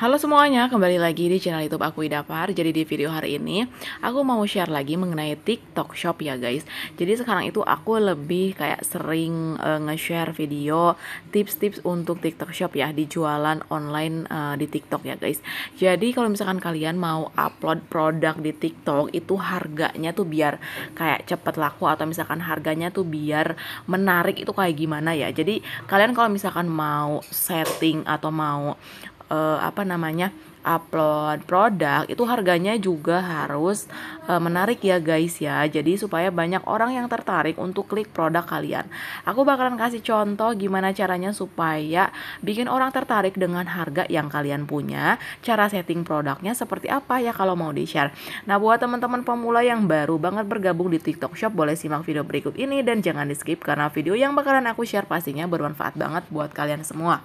Halo semuanya, kembali lagi di channel YouTube aku ida far Jadi di video hari ini aku mau share lagi mengenai TikTok Shop ya guys. Jadi sekarang itu aku lebih kayak sering uh, nge-share video tips-tips untuk TikTok Shop ya di jualan online uh, di TikTok ya guys. Jadi kalau misalkan kalian mau upload produk di TikTok itu harganya tuh biar kayak cepet laku atau misalkan harganya tuh biar menarik itu kayak gimana ya. Jadi kalian kalau misalkan mau setting atau mau uh, apa namanya upload produk itu harganya juga harus e, menarik ya guys ya. Jadi supaya banyak orang yang tertarik untuk klik produk kalian. Aku bakalan kasih contoh gimana caranya supaya bikin orang tertarik dengan harga yang kalian punya, cara setting produknya seperti apa ya kalau mau di-share. Nah, buat teman-teman pemula yang baru banget bergabung di TikTok Shop boleh simak video berikut ini dan jangan di-skip karena video yang bakalan aku share pastinya bermanfaat banget buat kalian semua.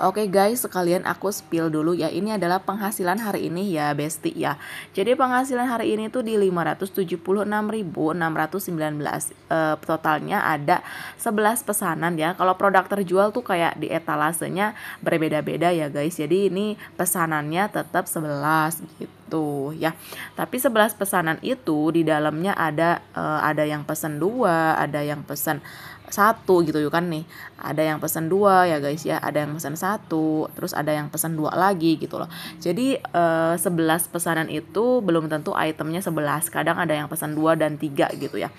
Oke okay guys, sekalian aku spill dulu ya. Ini adalah penghasilan hari ini ya, Besti ya. Jadi penghasilan hari ini tuh di 576.619 eh, totalnya ada 11 pesanan ya. Kalau produk terjual tuh kayak di etalasenya berbeda-beda ya guys. Jadi ini pesanannya tetap 11 gitu Tuh, ya. Tapi 11 pesanan itu di dalamnya ada uh, ada yang pesan dua, ada yang pesan satu gitu yuk kan nih ada yang pesan dua ya guys ya ada yang pesan satu terus ada yang pesan dua lagi gitu loh jadi uh, eh, 11 pesanan itu belum tentu itemnya sebelas kadang ada yang pesan dua dan tiga gitu ya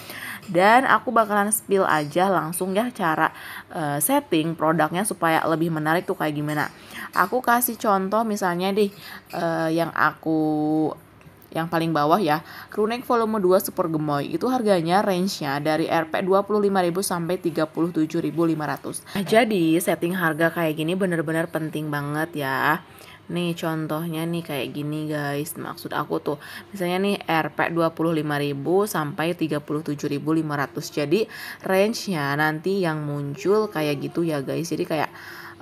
dan aku bakalan spill aja langsung ya cara uh, setting produknya supaya lebih menarik tuh kayak gimana aku kasih contoh misalnya deh uh, yang aku yang paling bawah ya. Krunek volume 2 Super Gemoy itu harganya range-nya dari Rp 25.000 sampai 37.500. Nah, jadi setting harga kayak gini bener-bener penting banget ya. Nih contohnya nih kayak gini guys Maksud aku tuh Misalnya nih Rp 25.000 sampai 37.500 Jadi range-nya nanti yang muncul kayak gitu ya guys Jadi kayak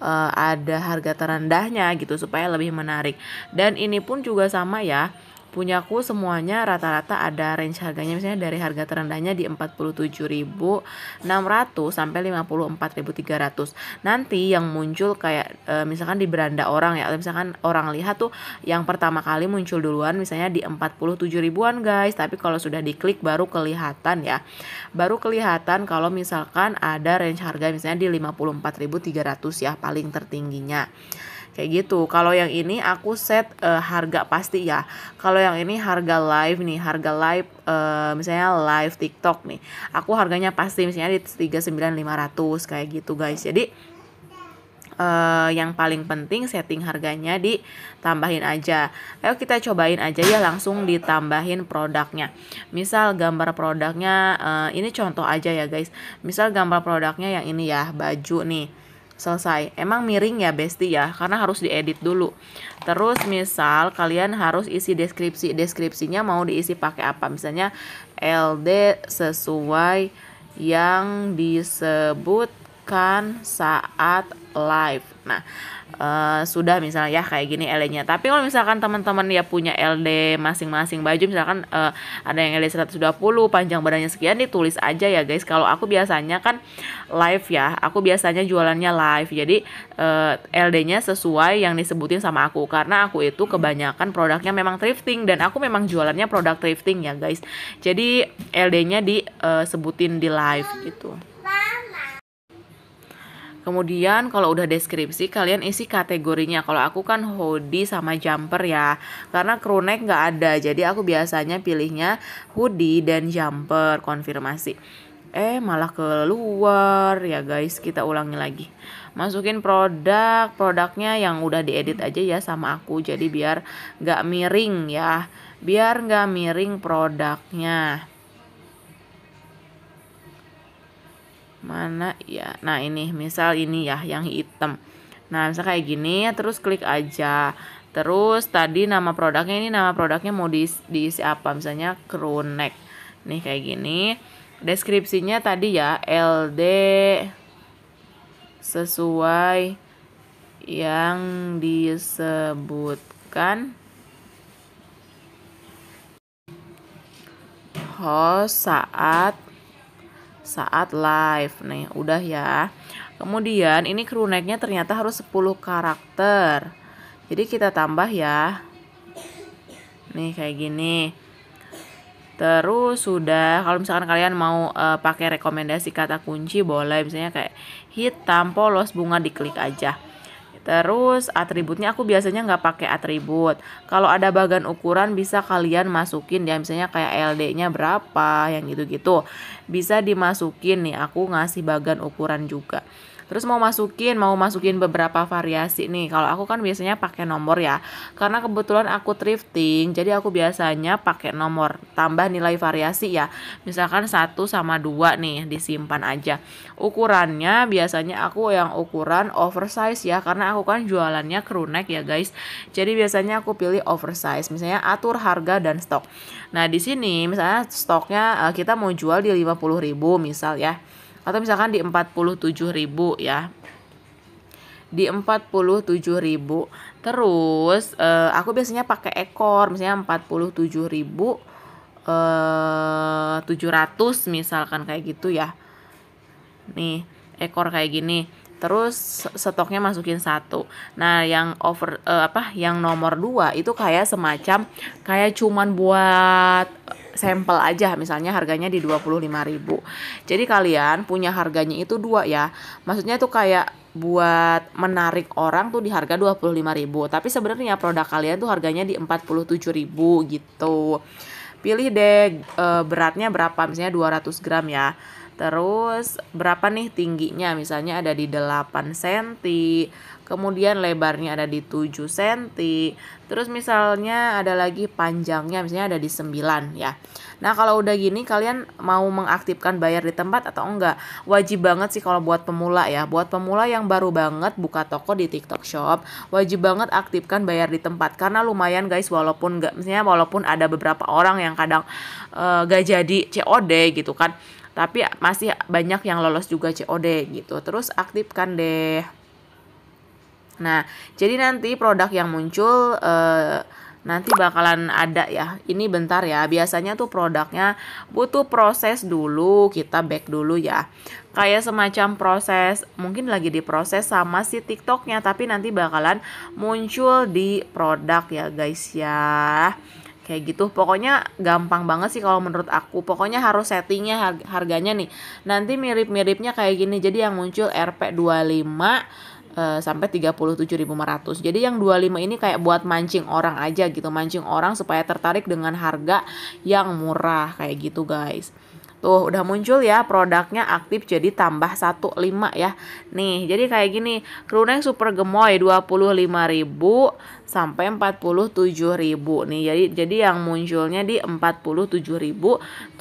uh, ada harga terendahnya gitu Supaya lebih menarik Dan ini pun juga sama ya punyaku semuanya rata-rata ada range harganya misalnya dari harga terendahnya di 47.600 sampai 54.300. Nanti yang muncul kayak e, misalkan di beranda orang ya, misalkan orang lihat tuh yang pertama kali muncul duluan misalnya di 47 ribuan guys, tapi kalau sudah diklik baru kelihatan ya. Baru kelihatan kalau misalkan ada range harga misalnya di 54.300 ya paling tertingginya kayak gitu kalau yang ini aku set uh, harga pasti ya kalau yang ini harga live nih harga live uh, misalnya live TikTok nih aku harganya pasti misalnya di 39500 kayak gitu guys jadi uh, yang paling penting setting harganya ditambahin aja. Ayo kita cobain aja ya langsung ditambahin produknya. Misal gambar produknya uh, ini contoh aja ya guys. Misal gambar produknya yang ini ya baju nih selesai. Emang miring ya Besti ya, karena harus diedit dulu. Terus misal kalian harus isi deskripsi. Deskripsinya mau diisi pakai apa? Misalnya LD sesuai yang disebut dilakukan saat live. Nah, uh, sudah misalnya ya kayak gini LD-nya. Tapi kalau misalkan teman-teman ya punya LD masing-masing baju misalkan uh, ada yang LD 120 panjang badannya sekian ditulis aja ya guys. Kalau aku biasanya kan live ya. Aku biasanya jualannya live. Jadi uh, eh, LD-nya sesuai yang disebutin sama aku karena aku itu kebanyakan produknya memang thrifting dan aku memang jualannya produk thrifting ya guys. Jadi LD-nya disebutin di live gitu. Kemudian kalau udah deskripsi kalian isi kategorinya. Kalau aku kan hoodie sama jumper ya. Karena crew neck nggak ada. Jadi aku biasanya pilihnya hoodie dan jumper konfirmasi. Eh malah keluar ya guys kita ulangi lagi Masukin produk Produknya yang udah diedit aja ya sama aku Jadi biar gak miring ya Biar gak miring produknya mana ya nah ini misal ini ya yang hitam nah misal kayak gini terus klik aja terus tadi nama produknya ini nama produknya mau di, diisi apa misalnya crew neck nih kayak gini deskripsinya tadi ya LD sesuai yang disebutkan host saat saat live nih udah ya kemudian ini crew necknya ternyata harus 10 karakter jadi kita tambah ya nih kayak gini terus sudah kalau misalkan kalian mau uh, pakai rekomendasi kata kunci boleh misalnya kayak hitam polos bunga diklik aja Terus atributnya aku biasanya nggak pakai atribut. Kalau ada bagan ukuran bisa kalian masukin ya misalnya kayak LD-nya berapa yang gitu-gitu. Bisa dimasukin nih aku ngasih bagan ukuran juga terus mau masukin mau masukin beberapa variasi nih kalau aku kan biasanya pakai nomor ya karena kebetulan aku thrifting jadi aku biasanya pakai nomor tambah nilai variasi ya misalkan satu sama dua nih disimpan aja ukurannya biasanya aku yang ukuran oversize ya karena aku kan jualannya crew neck ya guys jadi biasanya aku pilih oversize misalnya atur harga dan stok nah di sini misalnya stoknya eh, kita mau jual di 50.000 misal ya atau misalkan di ribu ya di 47.000 terus eh, aku biasanya pakai ekor misalnya 47.000 eh, 700 misalkan kayak gitu ya nih ekor kayak gini terus stoknya masukin satu. Nah, yang over uh, apa yang nomor dua itu kayak semacam kayak cuman buat sampel aja misalnya harganya di 25.000. Jadi kalian punya harganya itu dua ya. Maksudnya tuh kayak buat menarik orang tuh di harga 25.000, tapi sebenarnya produk kalian tuh harganya di 47.000 gitu. Pilih deh eh, beratnya berapa misalnya 200 gram ya Terus berapa nih tingginya? Misalnya ada di 8 cm, kemudian lebarnya ada di 7 cm. Terus misalnya ada lagi panjangnya misalnya ada di 9 ya. Nah, kalau udah gini kalian mau mengaktifkan bayar di tempat atau enggak? Wajib banget sih kalau buat pemula ya. Buat pemula yang baru banget buka toko di TikTok Shop, wajib banget aktifkan bayar di tempat karena lumayan guys walaupun enggak misalnya walaupun ada beberapa orang yang kadang uh, eh, gak jadi COD gitu kan tapi masih banyak yang lolos juga COD gitu terus aktifkan deh nah jadi nanti produk yang muncul eh, nanti bakalan ada ya ini bentar ya biasanya tuh produknya butuh proses dulu kita back dulu ya kayak semacam proses mungkin lagi diproses sama si tiktoknya tapi nanti bakalan muncul di produk ya guys ya kayak gitu pokoknya gampang banget sih kalau menurut aku pokoknya harus settingnya harganya nih nanti mirip-miripnya kayak gini jadi yang muncul Rp25 eh, sampai 37.500. Jadi yang 25 ini kayak buat mancing orang aja gitu, mancing orang supaya tertarik dengan harga yang murah kayak gitu, guys. Tuh udah muncul ya produknya aktif jadi tambah 15 ya. Nih, jadi kayak gini, Kruneng super gemoy 25.000 sampai 47.000 nih. Jadi jadi yang munculnya di 47.700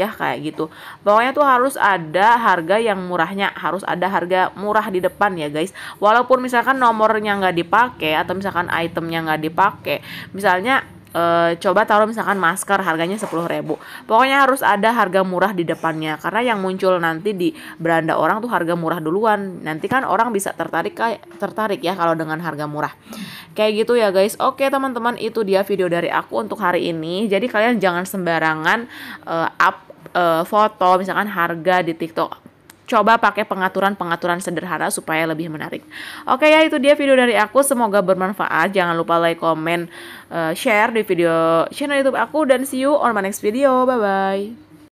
ya kayak gitu. Pokoknya tuh harus ada harga yang murahnya, harus ada harga murah di depan ya guys. Walaupun misalkan nomornya nggak dipakai atau misalkan itemnya nggak dipakai, misalnya e, coba taruh misalkan masker harganya sepuluh ribu, Pokoknya harus ada harga murah di depannya karena yang muncul nanti di beranda orang tuh harga murah duluan. Nanti kan orang bisa tertarik kayak tertarik ya kalau dengan harga murah. Kayak gitu ya guys. Oke teman-teman itu dia video dari aku untuk hari ini. Jadi kalian jangan sembarangan e, up eh, foto misalkan harga di TikTok coba pakai pengaturan-pengaturan sederhana supaya lebih menarik. Oke ya itu dia video dari aku semoga bermanfaat. Jangan lupa like, comment, eh, share di video channel YouTube aku dan see you on my next video. Bye bye.